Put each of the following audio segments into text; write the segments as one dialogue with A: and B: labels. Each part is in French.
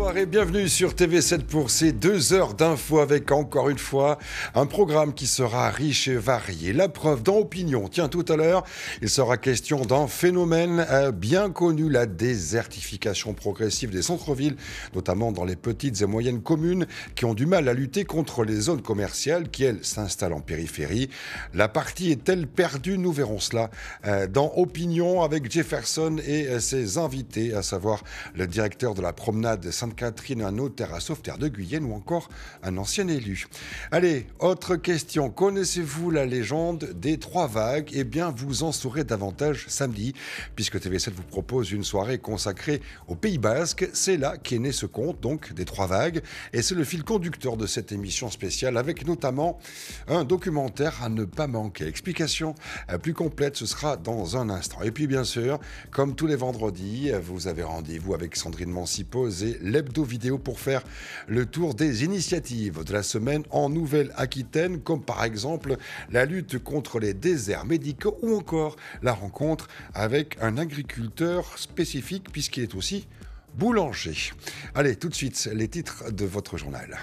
A: Bonsoir et bienvenue sur TV7 pour ces deux heures d'infos avec encore une fois un programme qui sera riche et varié. La preuve dans Opinion, tiens tout à l'heure, il sera question d'un phénomène euh, bien connu, la désertification progressive des centres-villes, notamment dans les petites et moyennes communes qui ont du mal à lutter contre les zones commerciales qui, elles, s'installent en périphérie. La partie est-elle perdue Nous verrons cela euh, dans Opinion avec Jefferson et euh, ses invités, à savoir le directeur de la promenade saint catherine un notaire à terre de Guyenne ou encore un ancien élu. Allez, autre question. Connaissez-vous la légende des trois vagues Eh bien, vous en saurez davantage samedi, puisque TV7 vous propose une soirée consacrée au Pays Basque. C'est là qu'est né ce conte, donc, des trois vagues. Et c'est le fil conducteur de cette émission spéciale, avec notamment un documentaire à ne pas manquer. Explication euh, plus complète, ce sera dans un instant. Et puis, bien sûr, comme tous les vendredis, vous avez rendez-vous avec Sandrine Mansipos et l'hebdo vidéo pour faire le tour des initiatives de la semaine en Nouvelle-Aquitaine, comme par exemple la lutte contre les déserts médicaux ou encore la rencontre avec un agriculteur spécifique puisqu'il est aussi boulanger. Allez, tout de suite, les titres de votre journal.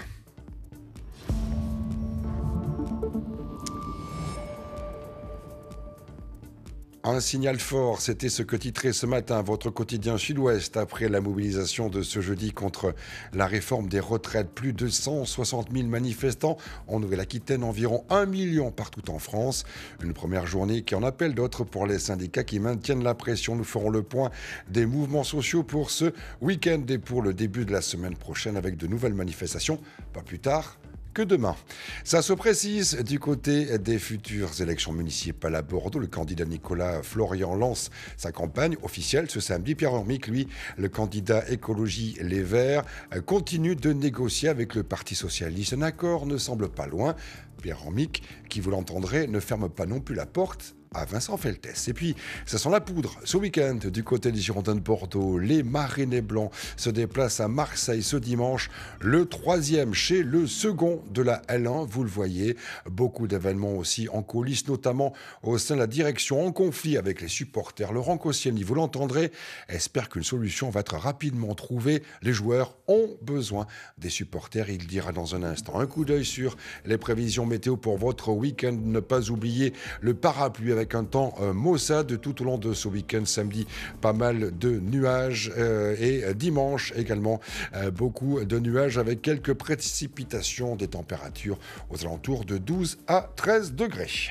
A: Un signal fort, c'était ce que titrait ce matin votre quotidien Sud-Ouest après la mobilisation de ce jeudi contre la réforme des retraites. Plus de 160 000 manifestants en Nouvelle-Aquitaine, environ 1 million partout en France. Une première journée qui en appelle d'autres pour les syndicats qui maintiennent la pression. Nous ferons le point des mouvements sociaux pour ce week-end et pour le début de la semaine prochaine avec de nouvelles manifestations, pas plus tard que demain. Ça se précise du côté des futures élections municipales à Bordeaux. Le candidat Nicolas Florian lance sa campagne officielle ce samedi. Pierre Hormic, lui, le candidat écologie Les Verts, continue de négocier avec le Parti socialiste. Un accord ne semble pas loin. Pierre Hormic, qui vous l'entendrez, ne ferme pas non plus la porte à Vincent Feltès. Et puis, ça sent la poudre. Ce week-end, du côté des Girondins de Bordeaux, les Marinés Blancs se déplacent à Marseille ce dimanche, le troisième chez le second de la L1, vous le voyez. Beaucoup d'événements aussi en coulisses, notamment au sein de la direction en conflit avec les supporters. Laurent Cossiani, vous l'entendrez, espère qu'une solution va être rapidement trouvée. Les joueurs ont besoin des supporters, il dira dans un instant. Un coup d'œil sur les prévisions météo pour votre week-end. Ne pas oublier le parapluie avec un temps euh, maussade tout au long de ce week-end. Samedi, pas mal de nuages euh, et euh, dimanche également, beaucoup de nuages avec quelques précipitations des températures aux alentours de 12 à 13 degrés.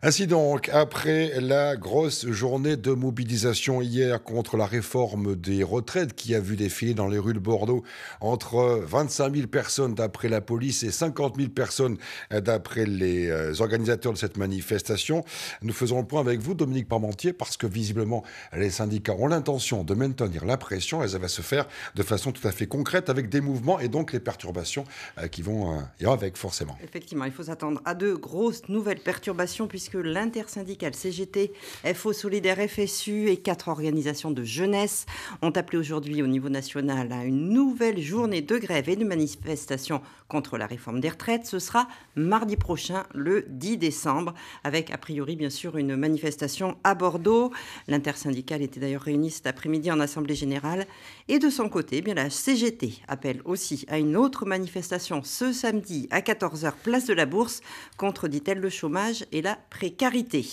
A: Ainsi donc, après la grosse journée de mobilisation hier contre la réforme des retraites qui a vu défiler dans les rues de Bordeaux entre 25 000 personnes d'après la police et 50 000 personnes d'après les euh, organisateurs de cette manifestation, nous faisons le point avec vous, Dominique Parmentier, parce que visiblement les syndicats ont l'intention de maintenir la pression et ça va se faire de façon tout à fait concrète avec des mouvements et donc les perturbations euh, qui vont y euh, avec forcément.
B: Effectivement, il faut s'attendre à de grosses nouvelles perturbations puisque que l'intersyndicale CGT, FO Solidaire FSU et quatre organisations de jeunesse ont appelé aujourd'hui au niveau national à une nouvelle journée de grève et de manifestation contre la réforme des retraites. Ce sera mardi prochain, le 10 décembre, avec a priori bien sûr une manifestation à Bordeaux. L'intersyndicale était d'ailleurs réunie cet après-midi en Assemblée générale. Et de son côté, eh bien la CGT appelle aussi à une autre manifestation ce samedi à 14h, place de la Bourse, contre, dit-elle, le chômage et la précarité.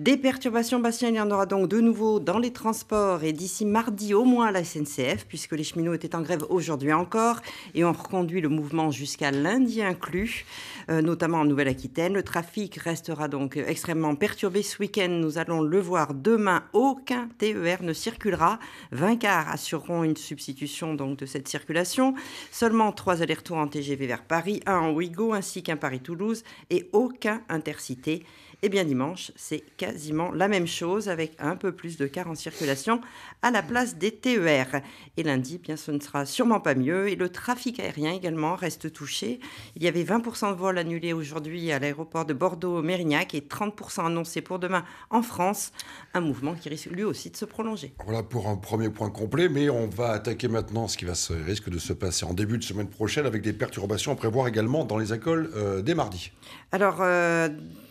B: Des perturbations Bastien, il y en aura donc de nouveau dans les transports et d'ici mardi au moins à la SNCF, puisque les cheminots étaient en grève aujourd'hui encore et ont reconduit le mouvement jusqu'à lundi inclus, euh, notamment en Nouvelle-Aquitaine. Le trafic restera donc extrêmement perturbé ce week-end. Nous allons le voir demain. Aucun TER ne circulera. 20 quarts assureront une substitution donc de cette circulation. Seulement trois allers-retours en TGV vers Paris, un en Ouigo ainsi qu'un Paris-Toulouse et aucun intercité. Et eh bien dimanche, c'est quasiment la même chose avec un peu plus de cars en circulation à la place des TER. Et lundi, eh bien ce ne sera sûrement pas mieux et le trafic aérien également reste touché. Il y avait 20% de vols annulés aujourd'hui à l'aéroport de Bordeaux-Mérignac et 30% annoncés pour demain en France, un mouvement qui risque lui aussi de se prolonger.
A: Voilà pour un premier point complet, mais on va attaquer maintenant ce qui va se, risque de se passer en début de semaine prochaine
B: avec des perturbations à prévoir également dans les écoles euh, dès mardi. Alors, euh,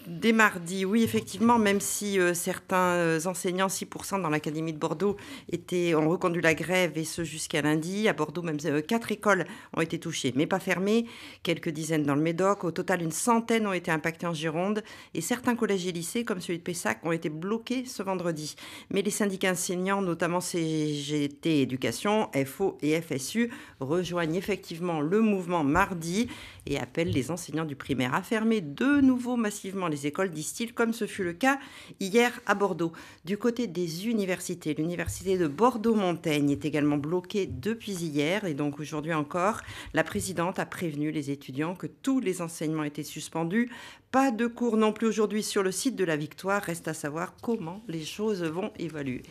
B: Dès mardi, oui, effectivement, même si euh, certains euh, enseignants, 6% dans l'Académie de Bordeaux, étaient, ont reconduit la grève, et ce jusqu'à lundi. À Bordeaux, même 4 euh, quatre écoles ont été touchées, mais pas fermées. Quelques dizaines dans le Médoc. Au total, une centaine ont été impactées en Gironde. Et certains collèges et lycées, comme celui de Pessac, ont été bloqués ce vendredi. Mais les syndicats enseignants, notamment CGT Éducation, FO et FSU, rejoignent effectivement le mouvement mardi et appellent les enseignants du primaire à fermer de nouveau massivement les écoles, disent comme ce fut le cas hier à Bordeaux. Du côté des universités, l'université de Bordeaux-Montaigne est également bloquée depuis hier et donc aujourd'hui encore. La présidente a prévenu les étudiants que tous les enseignements étaient suspendus. Pas de cours non plus aujourd'hui sur le site de la Victoire. Reste à savoir comment les choses vont évoluer.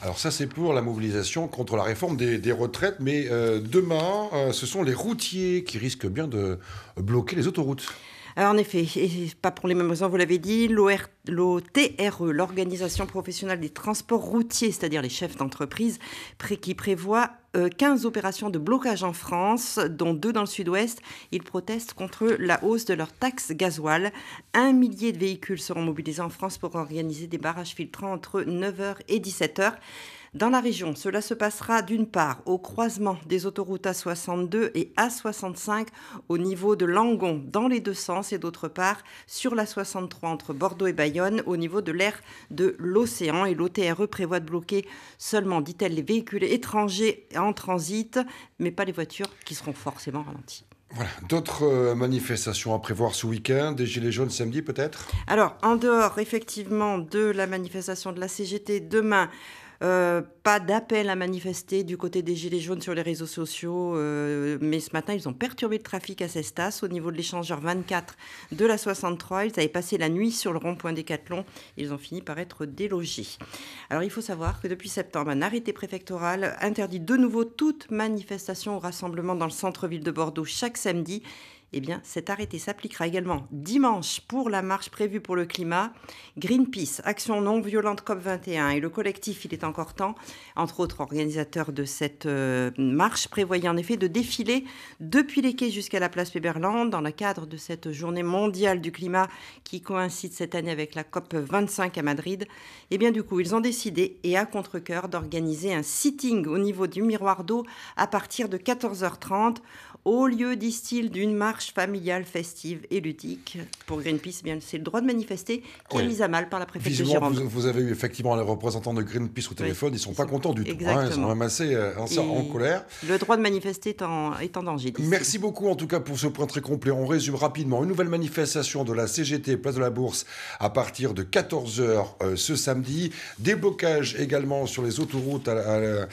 A: Alors ça, c'est pour la mobilisation contre la réforme des, retraites. Mais euh, demain, euh, ce sont les routiers
B: qui risquent bien de bloquer les autoroutes en effet, et pas pour les mêmes raisons, vous l'avez dit, l'OTRE, l'Organisation professionnelle des transports routiers, c'est-à-dire les chefs d'entreprise, qui prévoit 15 euh, opérations de blocage en France, dont deux dans le sud-ouest. Ils protestent contre la hausse de leur taxe gasoil. Un millier de véhicules seront mobilisés en France pour organiser des barrages filtrants entre 9h et 17h. Dans la région, cela se passera d'une part au croisement des autoroutes A62 et A65 au niveau de Langon dans les deux sens et d'autre part sur la 63 entre Bordeaux et Bayonne au niveau de l'air de l'océan et l'OTRE prévoit de bloquer seulement, dit-elle, les véhicules étrangers en transit mais pas les voitures qui seront forcément ralenties. Voilà. D'autres euh, manifestations à prévoir ce week-end, des Gilets jaunes samedi peut-être Alors, en dehors effectivement de la manifestation de la CGT demain, euh, pas d'appel à manifester du côté des Gilets jaunes sur les réseaux sociaux, euh, mais ce matin, ils ont perturbé le trafic à Cestas au niveau de l'échangeur 24 de la 63. Ils avaient passé la nuit sur le rond-point et Ils ont fini par être délogés. Alors, il faut savoir que depuis septembre, un arrêté préfectoral interdit de nouveau toute manifestation ou rassemblement dans le centre-ville de Bordeaux chaque samedi eh bien, cet arrêté s'appliquera également dimanche pour la marche prévue pour le climat. Greenpeace, Action non violente COP21 et le collectif Il est encore temps, entre autres organisateurs de cette euh, marche, prévoyaient en effet de défiler depuis les quais jusqu'à la place Péberland dans le cadre de cette journée mondiale du climat qui coïncide cette année avec la COP25 à Madrid. eh bien, du coup, ils ont décidé, et à contre-coeur, d'organiser un sitting au niveau du miroir d'eau à partir de 14h30 au lieu, disent-ils, d'une marche familiale festive et ludique. Pour Greenpeace, eh bien, c'est le droit de manifester qui est mis à mal par la préfecture vous,
A: vous, avez eu effectivement les représentants de Greenpeace au téléphone, ils ne sont pas contents du tout. Hein, ils sont même assez euh, en colère.
B: Le droit de manifester est en, est danger. Merci
A: beaucoup en tout cas pour ce point très complet. On résume rapidement. Une nouvelle manifestation de la CGT Place de la Bourse à partir de 14h euh, ce samedi. Des également sur les autoroutes à, euh,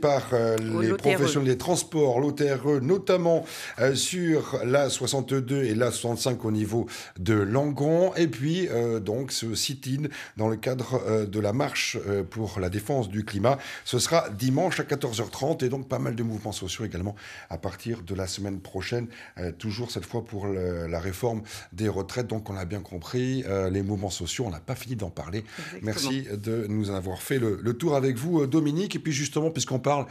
A: par les professionnels des transports, notamment euh, sur la 62 et la 65 au niveau de Langon. Et puis, euh, donc, ce sit-in dans le cadre euh, de la marche pour la défense du climat. Ce sera dimanche à 14h30 et donc pas mal de mouvements sociaux également à partir de la semaine prochaine. toujours cette fois pour la réforme des retraites. Donc, on a bien compris les mouvements sociaux. On n'a pas fini d'en parler. Merci de nous avoir fait le, le tour avec vous, Dominique. Et puis, justement, puisqu'on parle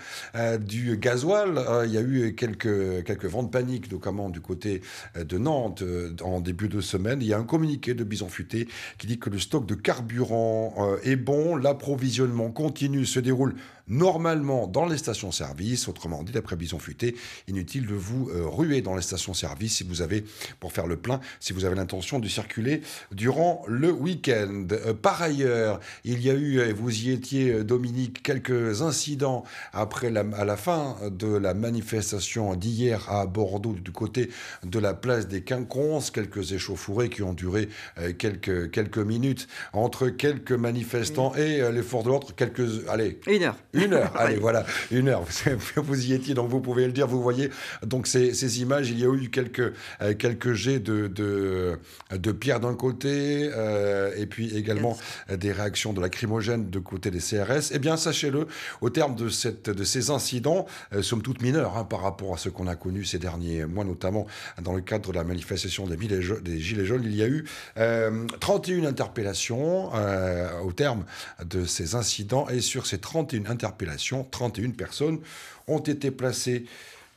A: du gasoil, il y a eu quelques, quelques vents de panique, notamment du côté euh, de Nantes euh, en début de semaine. Il y a un communiqué de Bison Futé qui dit que le stock de carburant euh, est bon, l'approvisionnement continue, se déroule normalement dans les stations-service. Autrement dit, d'après Bison Futé, inutile de vous euh, ruer dans les stations-service si vous avez, pour faire le plein, si vous avez l'intention de circuler durant le week-end. Euh, par ailleurs, il y a eu, et vous y étiez, euh, Dominique, quelques incidents après à la fin de la manifestation d'hier à Bordeaux du côté de la place des Quinconces, quelques échauffourées qui ont duré quelques, quelques minutes entre quelques manifestants et les forces de l'ordre, quelques... Allez, une heure. Une heure, allez, voilà, une heure. Vous y étiez, donc vous pouvez le dire. Vous voyez donc ces, images. Il y a eu quelques, euh, quelques jets de, de, pierre d'un côté, euh, et puis également des réactions de lacrymogène de côté des CRS. Eh bien, sachez-le, au terme de, cette, de ces incidents, euh, somme toute mineurs hein, par rapport à ce qu'on a connu ces derniers mois, notamment dans le cadre de la manifestation des, Gilets jaunes, il y a eu 31 interpellations au terme de ces incidents, et sur ces 31 interpellations, 31 personnes ont été placées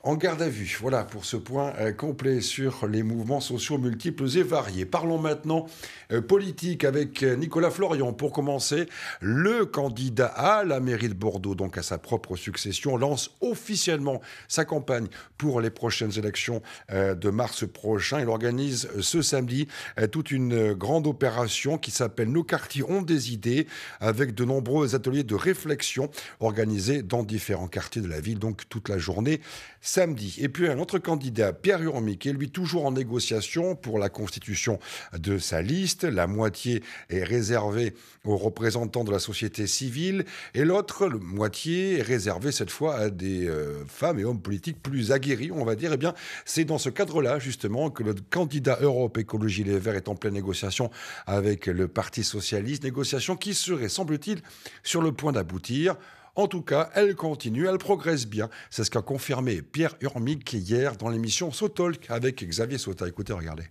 A: en garde à vue. Voilà pour ce point euh, complet sur les mouvements sociaux multiples et variés. Parlons maintenant euh, politique avec euh, Nicolas Florian. Pour commencer, le candidat à la mairie de Bordeaux, donc à sa propre succession, lance officiellement sa campagne pour les prochaines élections de mars prochain. Il organise ce samedi toute une grande opération qui s'appelle Nos quartiers ont des idées, avec de nombreux ateliers de réflexion organisés dans différents quartiers de la ville, donc toute la journée samedi. Et puis un autre candidat, Pierre Urmic, est lui toujours en négociation pour la constitution de sa liste. La moitié est réservée aux représentants de la société civile et l'autre moitié est réservée cette fois à des euh, femmes et hommes politiques plus aguerris, on va dire. Eh bien, c'est dans ce cadre-là justement que le candidat Europe Écologie Les Verts est en pleine négociation avec le Parti socialiste, négociation qui serait, semble-t-il, sur le point d'aboutir. En tout cas, elle continue, elle progresse bien. C'est ce qu'a confirmé Pierre Urmic hier dans l'émission Sautalk avec Xavier Sauta. Écoutez, regardez.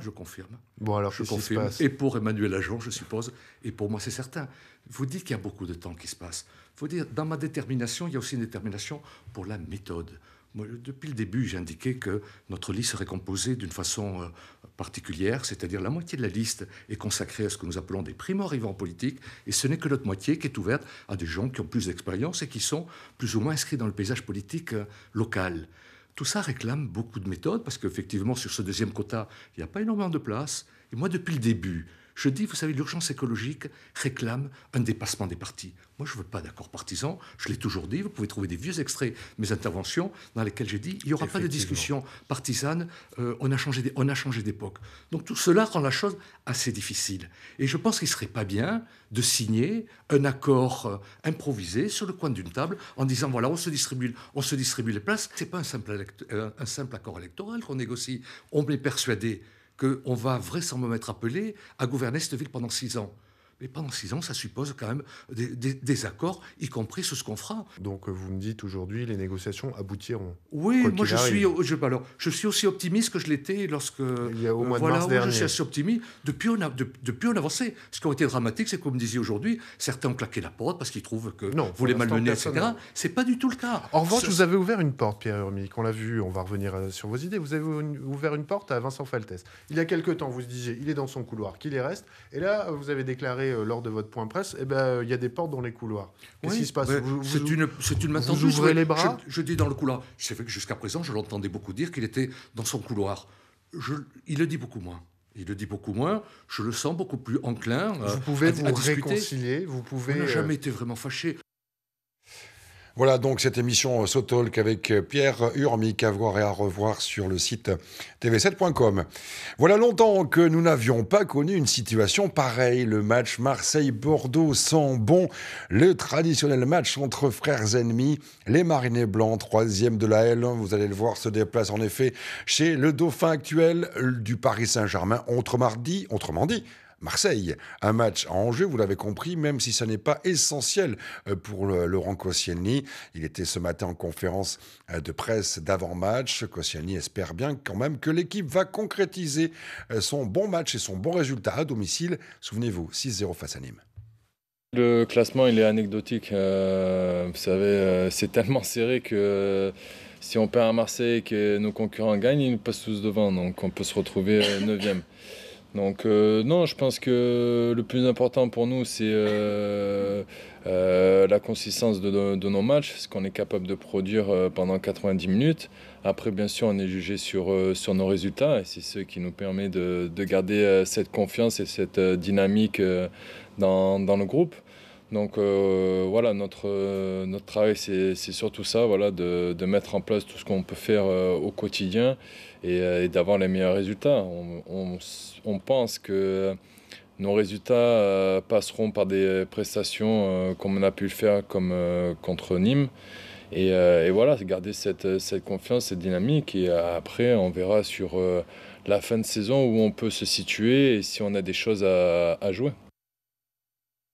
A: Je confirme. Bon, alors,
C: je confirme. et pour Emmanuel Ajon, je suppose, et pour moi, c'est certain. Vous dites qu'il y a beaucoup de temps qui se passe. Faut dire, dans ma détermination, il y a aussi une détermination pour la méthode depuis le début, j'ai indiqué que notre liste serait composée d'une façon euh, particulière, c'est-à-dire la moitié de la liste est consacrée à ce que nous appelons des primo-arrivants politiques, et ce n'est que l'autre moitié qui est ouverte à des gens qui ont plus d'expérience et qui sont plus ou moins inscrits dans le paysage politique euh, local. Tout ça réclame beaucoup de méthodes, parce qu'effectivement, sur ce deuxième quota, il n'y a pas énormément de place. Et moi, depuis le début, je dis, vous savez, l'urgence écologique réclame un dépassement des partis. Moi, je ne veux pas d'accord partisan, je l'ai toujours dit, vous pouvez trouver des vieux extraits, mes interventions, dans lesquels j'ai dit, il n'y aura pas de discussion partisane, euh, des on a changé d'époque. Donc tout cela rend la chose assez difficile. Et je pense qu'il ne serait pas bien de signer un accord euh, improvisé sur le coin d'une table en disant, voilà, on se distribue, on se distribue les places. Ce n'est pas un simple, euh, un simple accord électoral qu'on négocie, on est persuadé qu'on va vraisemblablement être appelé à gouverner cette ville pendant six ans. Et pendant six ans, ça suppose quand même des, accords, y compris sur ce qu'on fera. Donc vous me dites aujourd'hui, les négociations aboutiront. Oui, moi je suis, ben alors, je suis aussi optimiste que je l'étais lorsque... Il y a au euh, mois voilà, de mars dernier. Je suis assez optimiste. Depuis on, a, avançait. Ce qui a été dramatique, c'est comme vous me disiez aujourd'hui, certains ont claqué la porte parce qu'ils trouvent que
A: non, vous les malmenez, etc.
C: C'est pas du tout le cas. En revanche, vous
A: avez ouvert une porte, Pierre hermé qu'on l'a vu, on va revenir euh, sur vos idées. Vous avez ouvert une porte à Vincent Faltès. Il y a quelques temps, vous disiez, il est dans son couloir, qu'il y reste. Et là, vous avez déclaré euh, lors de votre point presse, eh ben, il y a des portes dans les couloirs. Qu'est-ce qui se passe C'est une, c'est une Vous ouvrez les bras.
C: Je, dis dans le couloir. que jusqu'à présent, je l'entendais beaucoup dire qu'il était dans son couloir. Je, il le dit beaucoup moins. Il le dit beaucoup moins,
A: je le sens beaucoup plus enclin. Vous euh,
C: pouvez vous réconcilier, vous pouvez. n'a jamais euh, été vraiment fâché.
A: Voilà donc cette émission Sotalk avec euh, Pierre Urmic à voir et à revoir sur le site tv7.com. Voilà longtemps que nous n'avions pas connu une situation pareille. Le match Marseille-Bordeaux sans bon, le traditionnel match entre frères ennemis. Les Marinés Blancs, troisième de la L1, vous allez le voir, se déplace en effet chez le dauphin actuel du Paris Saint-Germain, entre mardi, autrement dit, Marseille. Un match à Angers, vous l'avez compris, même si ce n'est pas essentiel euh, pour Laurent Koscielny. Il était ce matin en conférence euh, de presse d'avant-match. Koscielny espère bien quand même que l'équipe va concrétiser euh, son bon match et son bon résultat à domicile. Souvenez-vous, 6-0 face à Nîmes.
D: Le classement, il est anecdotique. vous savez, c'est tellement serré que si on perd à Marseille et que nos concurrents gagnent, ils nous passent tous devant. Donc on peut se retrouver 9e. Donc euh, non, je pense que le plus important pour nous, c'est euh, euh, la consistance de, nos matchs, ce qu'on est capable de produire pendant 90 minutes. Après, bien sûr, on est jugé sur, nos résultats et c'est ce qui nous permet de, garder cette confiance et cette dynamique dans le groupe. Donc euh, voilà, notre, euh, travail, c'est surtout ça, voilà, de, mettre en place tout ce qu'on peut faire euh, au quotidien et, d'avoir les meilleurs résultats. On, pense que nos résultats passeront par des prestations comme on a pu le faire contre Nîmes. Et, et, voilà, garder cette, confiance, cette dynamique. Et après, on verra sur la fin de saison où on peut se situer et si on a des choses à jouer.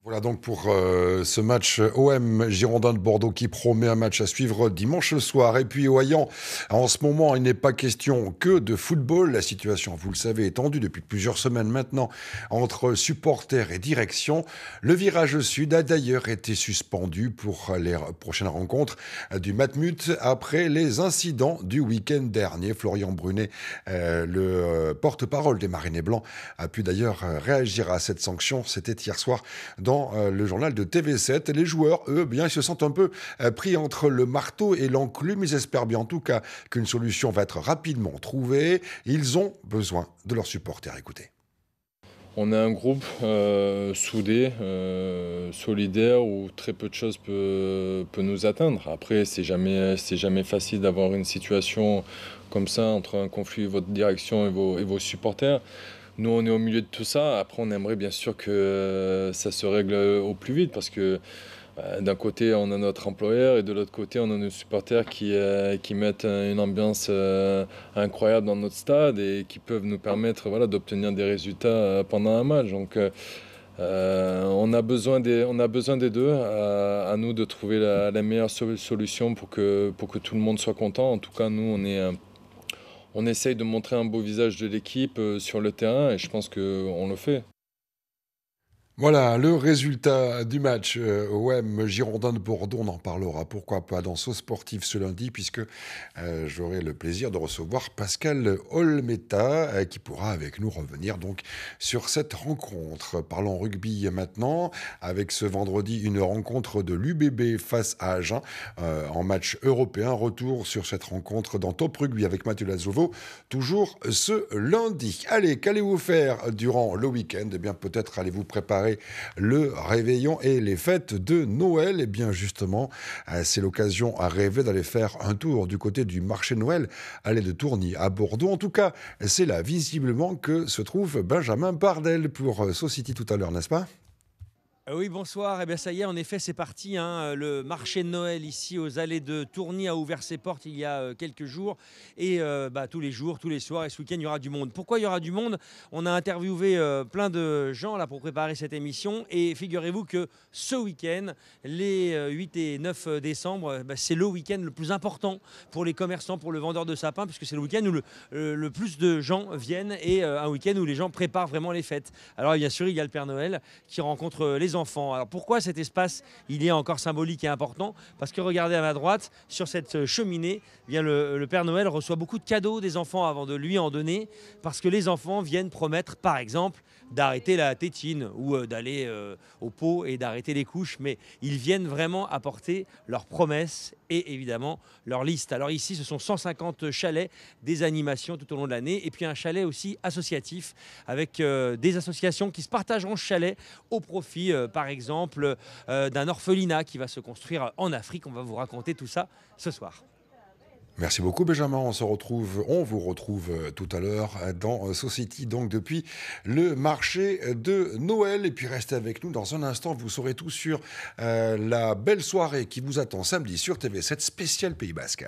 A: Voilà donc pour euh, ce match OM Girondin de Bordeaux qui promet un match à suivre dimanche soir. Et puis voyant en ce moment, il n'est pas question que de football. La situation, vous le savez, est tendue depuis plusieurs semaines maintenant entre supporters et direction. Le virage sud a d'ailleurs été suspendu pour les prochaines rencontres du Matmut après les incidents du week-end dernier. Florian Brunet, euh, le euh, porte-parole des Marinés Blancs, a pu d'ailleurs réagir à cette sanction. C'était hier soir dans euh, le journal de TV7. Les joueurs, eux, bien, ils se sentent un peu euh, pris entre le marteau et l'enclume. Ils espèrent bien en tout cas qu'une solution va être rapidement trouvée. Ils ont besoin de leurs supporters. Écoutez.
D: On est un groupe euh, soudé, solidaire, où très peu de choses peut, nous atteindre. Après, c'est jamais, jamais facile d'avoir une situation comme ça entre un conflit, votre direction et vos, et vos supporters. Nous, on est au milieu de tout ça. Après, on aimerait bien sûr que euh, ça se règle euh, au plus vite parce que euh, d'un côté, on a notre employeur et de l'autre côté, on a nos supporters qui, qui mettent une ambiance incroyable dans notre stade et qui peuvent nous permettre voilà, d'obtenir des résultats pendant un match. Donc, on, a besoin des, on a besoin des deux. À, nous de trouver la, la, meilleure solution pour que, pour que tout le monde soit content. En tout cas, nous, on est un on essaye de montrer un beau visage de l'équipe euh, sur le terrain et je pense qu'on
A: le fait. Voilà le résultat du match euh, OM Girondin de Bordeaux. On en parlera pourquoi pas dans ce sportif ce lundi, puisque euh, j'aurai le plaisir de recevoir Pascal Olmeta euh, qui pourra avec nous revenir donc sur cette rencontre. Parlons rugby maintenant, avec ce vendredi une rencontre de l'UBB face à Agen euh, en match européen. Retour sur cette rencontre dans Top Rugby avec Mathieu Lazovo, toujours ce lundi. Allez, qu'allez-vous faire durant le week-end Eh bien, peut-être allez-vous préparer le réveillon et les fêtes de Noël. Et eh bien justement, euh, c'est l'occasion à rêver d'aller faire un tour du côté du marché de Noël, aller de Tourny à Bordeaux. En tout cas, c'est là visiblement que se trouve Benjamin Bardel pour euh, Society tout à l'heure, n'est-ce pas
E: ah oui, bonsoir. et eh bien, ça y est, en effet, c'est parti. Hein. Le marché de Noël ici aux allées de Tourny a ouvert ses portes il y a euh, quelques jours. Et euh, bah, tous les jours, tous les soirs et ce week-end, il y aura du monde. Pourquoi il y aura du monde On a interviewé euh, plein de gens là pour préparer cette émission. Et figurez-vous que ce week-end, les 8 et 9 décembre, bah, c'est le week-end le plus important pour les commerçants, pour le vendeur de sapins, puisque c'est le week-end où le, le, plus de gens viennent et un week-end où les gens préparent vraiment les fêtes. Alors, bien sûr, il y a le Père Noël qui rencontre les enfants alors pourquoi cet espace, il est encore symbolique et important Parce que regardez à ma droite, sur cette euh, cheminée, eh bien le, Père Noël reçoit beaucoup de cadeaux des enfants avant de lui en donner, parce que les enfants viennent promettre, par exemple, d'arrêter la tétine ou euh, d'aller euh, au pot et d'arrêter les couches, mais ils viennent vraiment apporter leurs promesses et évidemment leur liste. Alors ici, ce sont 150 chalets, des animations tout au long de l'année, et puis un chalet aussi associatif avec euh, des associations qui se partageront ce chalet au profit, par exemple, d'un orphelinat qui va se construire en Afrique. On va vous raconter tout ça ce soir.
A: Merci beaucoup Benjamin, on se retrouve, on vous retrouve euh, tout à l'heure euh, dans euh, Society, donc depuis le marché de Noël. Et puis restez avec nous dans un instant, vous saurez tout sur la belle soirée qui vous attend samedi sur TV7 spécial Pays Basque.